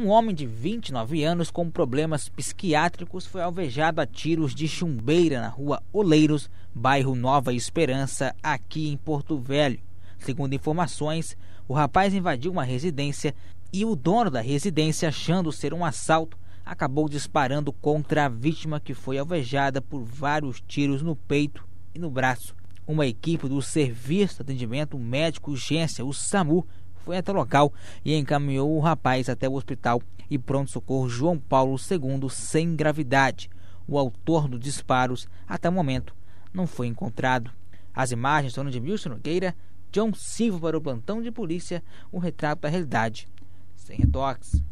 Um homem de 29 anos com problemas psiquiátricos foi alvejado a tiros de chumbeira na rua Oleiros, bairro Nova Esperança, aqui em Porto Velho. Segundo informações, o rapaz invadiu uma residência e o dono da residência, achando ser um assalto, acabou disparando contra a vítima que foi alvejada por vários tiros no peito e no braço. Uma equipe do Serviço de Atendimento Médico Urgência, o SAMU, foi até o local e encaminhou o rapaz até o hospital e pronto-socorro João Paulo II sem gravidade. O autor dos disparos, até o momento, não foi encontrado. As imagens foram de Wilson Nogueira, John Silva para o plantão de polícia, o retrato da realidade, sem retoques.